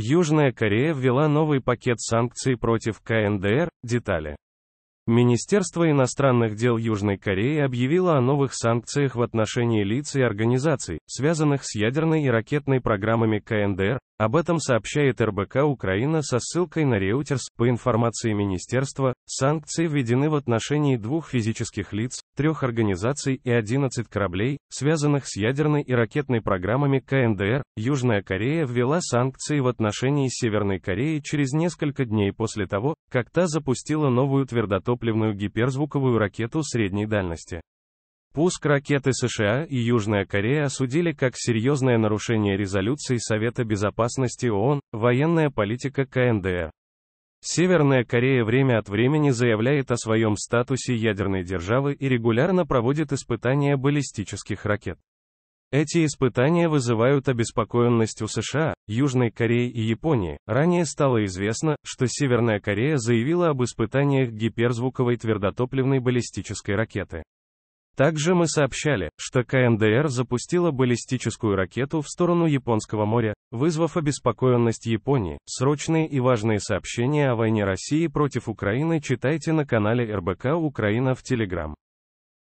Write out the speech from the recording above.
Южная Корея ввела новый пакет санкций против КНДР, детали. Министерство иностранных дел Южной Кореи объявило о новых санкциях в отношении лиц и организаций, связанных с ядерной и ракетной программами КНДР, об этом сообщает РБК Украина со ссылкой на Reuters. По информации министерства, санкции введены в отношении двух физических лиц, трех организаций и 11 кораблей, связанных с ядерной и ракетной программами КНДР. Южная Корея ввела санкции в отношении Северной Кореи через несколько дней после того, как та запустила новую твердотопливную гиперзвуковую ракету средней дальности. Пуск ракеты США и Южная Корея осудили как серьезное нарушение резолюции Совета Безопасности ООН, военная политика КНДР. Северная Корея время от времени заявляет о своем статусе ядерной державы и регулярно проводит испытания баллистических ракет. Эти испытания вызывают обеспокоенность у США, Южной Кореи и Японии. Ранее стало известно, что Северная Корея заявила об испытаниях гиперзвуковой твердотопливной баллистической ракеты. Также мы сообщали, что КНДР запустила баллистическую ракету в сторону Японского моря, вызвав обеспокоенность Японии. Срочные и важные сообщения о войне России против Украины читайте на канале РБК Украина в Телеграм.